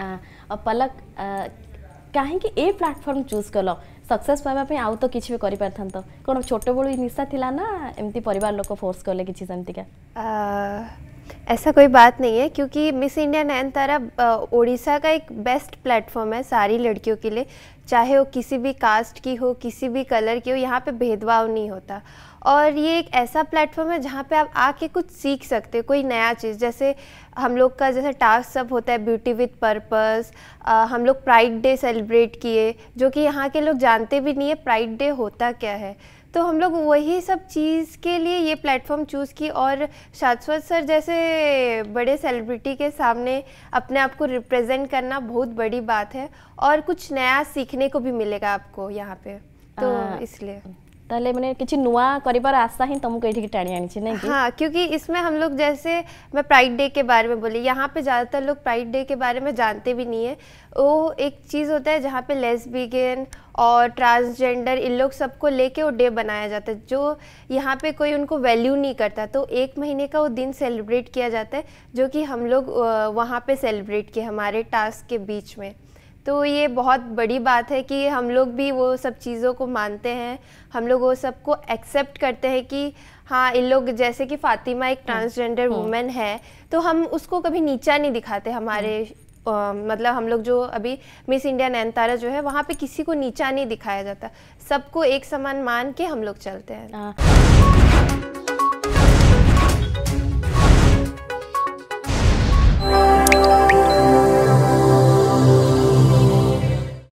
पलक कहीं कि a platform choose कर सक्सेस पाए वापिस आउट तो किसी भी करी पर थम तो कौन छोटे बोलो इन्हीं साथ थिला ना एमती परिवार लोग को फोर्स कर ले किसी समिति का ऐसा कोई बात नहीं है क्योंकि मिस इंडिया नैन तारा ओडिशा का एक बेस्ट प्लेटफॉर्म है सारी लड़कियों के लिए चाहे वो किसी भी कास्ट की हो किसी भी कलर की हो यहाँ पे भेदभाव नहीं होता और ये एक ऐसा प्लेटफॉर्म है जहाँ पे आप आके कुछ सीख सकते हो कोई नया चीज़ जैसे हम लोग का जैसे टास्क सब होता है ब्यूटी विथ पर्पस हम लोग प्राइड डे सेलिब्रेट किए जो कि यहाँ के लोग जानते भी नहीं है प्राइड डे होता क्या है तो हम लोग वही सब चीज़ के लिए ये प्लेटफॉर्म चूज़ की और शाश्वत सर जैसे बड़े सेलिब्रिटी के सामने अपने आप को रिप्रेजेंट करना बहुत बड़ी बात है और कुछ नया सीखने को भी मिलेगा आपको यहाँ पे तो इसलिए ताले मैंने किसी नुआ করিবার आशा ही तुमको এদিকে টানি आनी हाँ क्योंकि इसमें हम लोग जैसे मैं प्राइड डे के बारे में बोली यहाँ पे ज़्यादातर लोग प्राइड डे के बारे में जानते भी नहीं है वो एक चीज़ होता है जहाँ पे लेसबिगन और ट्रांसजेंडर इन लोग सबको लेके वो डे बनाया जाता है जो यहाँ पे कोई उनको वैल्यू नहीं करता तो एक महीने का वो दिन सेलिब्रेट किया जाता है जो कि हम लोग वहाँ पे सेलिब्रेट किए हमारे टास्क के बीच में तो ये बहुत बड़ी बात है कि हम लोग भी वो सब चीज़ों को मानते हैं हम लोग वो सबको एक्सेप्ट करते हैं कि हाँ इन लोग जैसे कि फातिमा एक ट्रांसजेंडर हाँ। वुमेन हाँ। है तो हम उसको कभी नीचा नहीं दिखाते हमारे आ, हाँ। मतलब हम लोग जो अभी मिस इंडिया नैनतारा जो है वहाँ पे किसी को नीचा नहीं दिखाया जाता सबको एक समान मान के हम लोग चलते हैं